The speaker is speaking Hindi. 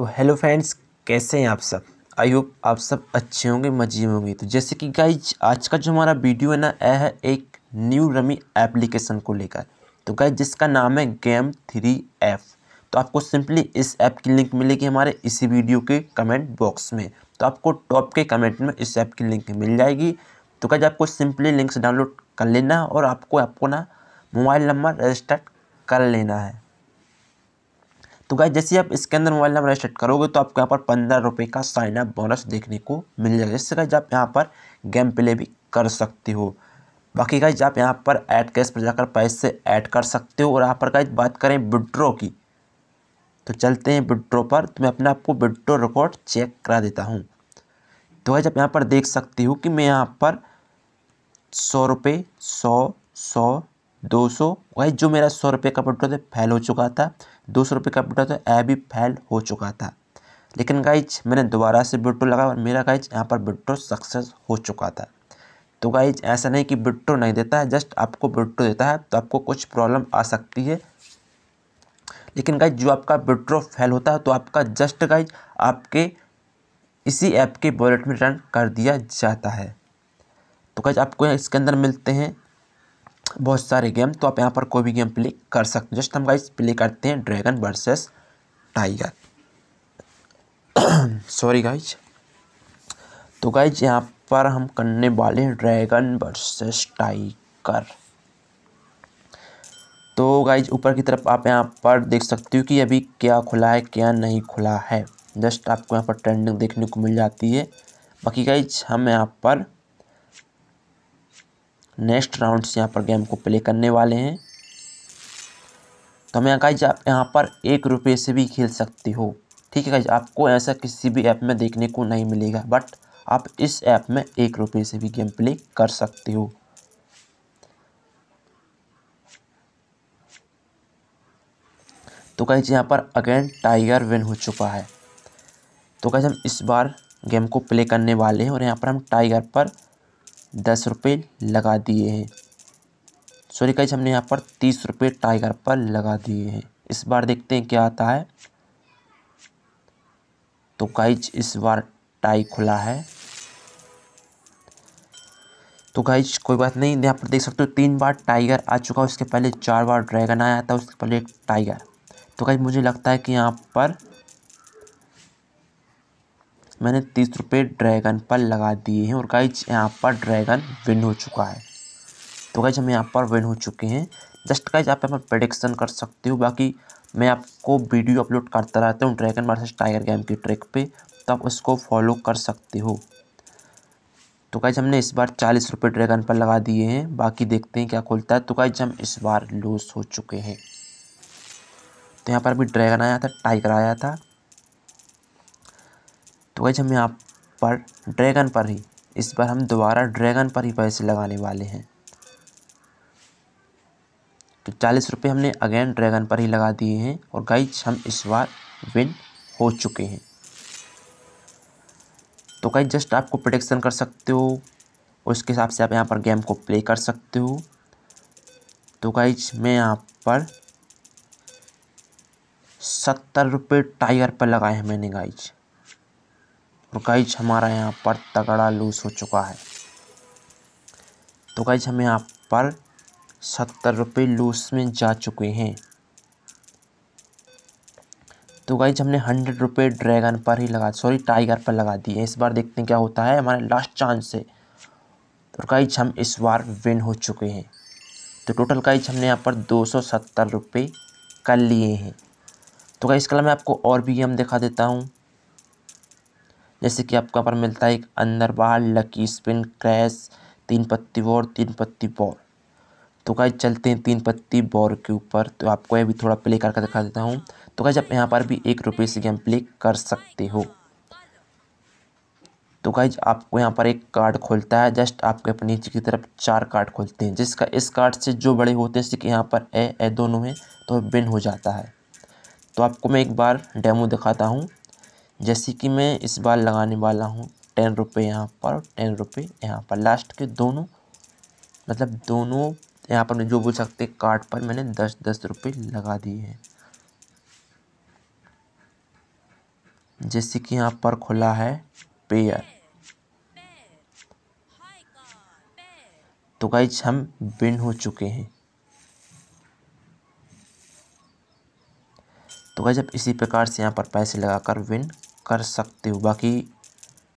तो हेलो फ्रेंड्स कैसे हैं आप सब आई होप आप सब अच्छे होंगे मजे होंगे तो जैसे कि गाइज आज का जो हमारा वीडियो है ना यह है एक न्यू रमी एप्लीकेशन को लेकर तो गाइज जिसका नाम है गेम थ्री एफ तो आपको सिंपली इस ऐप की लिंक मिलेगी हमारे इसी वीडियो के कमेंट बॉक्स में तो आपको टॉप के कमेंट में इस ऐप की लिंक मिल जाएगी तो गाइज आपको सिंपली लिंक डाउनलोड कर लेना है और आपको आपको ना मोबाइल नंबर रजिस्टर कर लेना है तो गाइज जैसे आप इसके अंदर मोबाइल नंबर रजिस्टर करोगे तो आपको यहाँ पर पंद्रह रुपये का साइन अप बोनस देखने को मिल जाएगा जिससे गाइज आप यहाँ पर गेम प्ले भी कर सकते हो बाकी गाइज आप यहाँ पर ऐड कैश पर जाकर पैसे ऐड कर सकते हो और यहाँ पर गाइज बात करें विड्रो की तो चलते हैं विड्रो पर तो मैं अपने आपको विड्रो रिकॉर्ड चेक करा देता हूँ तो गाइज आप यहाँ पर देख सकती हो कि मैं यहाँ पर सौ रुपये सौ सौ दो सौ वही जो मेरा सौ रुपये का प्रोडक्ट था फैल हो चुका था दो सौ रुपये का प्रोडक्ट था यह भी फैल हो चुका था लेकिन गाइज मैंने दोबारा से बिट्टो लगा और मेरा गाइज यहाँ पर बिट्टो सक्सेस हो चुका था तो गाइज ऐसा नहीं कि बिट्टो नहीं देता है जस्ट आपको बिट्टो देता है तो आपको कुछ प्रॉब्लम आ सकती है लेकिन गाइज जो आपका बिट्रो फेल होता है तो आपका जस्ट गाइज आपके इसी ऐप के वॉलेट में रिटर्न कर दिया जाता है तो गाइज आपको इसके अंदर मिलते हैं बहुत सारे गेम तो आप यहाँ पर कोई भी गेम प्ले कर सकते हैं जस्ट हम गाइस प्ले करते हैं dragon versus tiger sorry guys तो गाइज यहाँ पर हम करने वाले हैं ड्रैगन वर्सेस टाइगर तो गाइज ऊपर की तरफ आप यहाँ पर देख सकते हो कि अभी क्या खुला है क्या नहीं खुला है जस्ट आपको यहाँ पर ट्रेंडिंग देखने को मिल जाती है बाकी गाइज हम यहाँ पर नेक्स्ट राउंड से यहाँ पर गेम को प्ले करने वाले हैं तो हमें गाइज आप यहाँ पर एक रुपये से भी खेल सकते हो ठीक है गाइज आपको ऐसा किसी भी ऐप में देखने को नहीं मिलेगा बट आप इस ऐप में एक रुपये से भी गेम प्ले कर सकते हो तो गाइज यहाँ पर अगेन टाइगर विन हो चुका है तो गाइज हम इस बार गेम को प्ले करने वाले हैं और यहाँ पर हम टाइगर पर दस रुपये लगा दिए हैं सॉरी कैसे हमने यहाँ पर तीस रुपये टाइगर पर लगा दिए हैं इस बार देखते हैं क्या आता है तो गाइज इस बार टाई खुला है तो गाइज कोई बात नहीं यहाँ पर देख सकते हो तीन बार टाइगर आ चुका है उसके पहले चार बार ड्रैगन आया था उसके पहले एक टाइगर तो गाइज मुझे लगता है कि यहाँ पर मैंने तीस रुपये ड्रैगन पर लगा दिए हैं और गाइज यहाँ पर ड्रैगन विन हो चुका है तो गाइज हम यहाँ पर विन हो चुके हैं जस्ट गाइज आप यहाँ पर प्रडिक्शन कर सकते हो बाकी मैं आपको वीडियो अपलोड करता रहता हूँ ड्रैगन वर्सेस टाइगर गेम की ट्रैक पे तो आप उसको फॉलो कर सकते हो तो गाइज हमने इस बार चालीस रुपये ड्रैगन पर लगा दिए हैं बाकी देखते हैं क्या खुलता है तो गाइज हम इस बार लूज हो चुके हैं तो यहाँ पर भी ड्रैगन आया था टाइगर आया था तो वैसे हम यहाँ पर ड्रैगन पर ही इस बार हम दोबारा ड्रैगन पर ही पैसे लगाने वाले हैं तो चालीस रुपये हमने अगेन ड्रैगन पर ही लगा दिए हैं और गाइज हम इस बार विन हो चुके हैं तो गाइज जस्ट आपको प्रोडिक्शन कर सकते हो उसके हिसाब से आप यहाँ पर गेम को प्ले कर सकते हो तो गाइज मैं यहाँ पर सत्तर रुपये टाइगर पर लगाए हैं मैंने गाइज और तो गाइज हमारा यहाँ पर तगड़ा लूज हो चुका है तो गाइज हम यहाँ पर सत्तर रुपये लूज में जा चुके हैं तो गाइज हमने हंड्रेड रुपये ड्रैगन पर ही लगा सॉरी टाइगर पर लगा दिए इस बार देखते हैं क्या होता है हमारे लास्ट चांस से और तो गाइज हम इस बार विन हो चुके हैं तो टोटल गाइज हमने यहाँ पर दो सौ सत्तर रुपये कर लिए हैं तो गाइज कल मैं आपको और भी गेम दिखा देता हूँ जैसे कि आपको यहाँ पर मिलता है एक अंदर बाहर लकी स्पिन क्रैश तीन पत्ती बोर तीन पत्ती बोर तो गाइज चलते हैं तीन पत्ती बोर के ऊपर तो आपको ये भी थोड़ा प्ले करके दिखा देता हूँ तो गाइज आप यहाँ पर भी एक रुपये से गेम प्ले कर सकते हो तो गाइज आपको यहाँ पर एक कार्ड खोलता है जस्ट आपके अपने नीचे की तरफ चार कार्ड खोलते हैं जिसका इस कार्ड से जो बड़े होते हैं जैसे कि यहाँ पर ए ए दोनों हैं तो विन हो जाता है तो आपको मैं एक बार डेमो दिखाता हूँ जैसे कि मैं इस बार लगाने वाला हूँ टेन रुपये यहाँ पर और टेन रुपये यहाँ पर लास्ट के दोनों मतलब दोनों यहाँ पर मैं जो बोल सकते कार्ड पर मैंने दस दस रुपये लगा दिए हैं जैसे कि यहाँ पर खुला है पेयर तो गाइज हम विन हो चुके हैं तो गाइज अब इसी प्रकार से यहाँ पर पैसे लगाकर विन कर सकते हो बाकी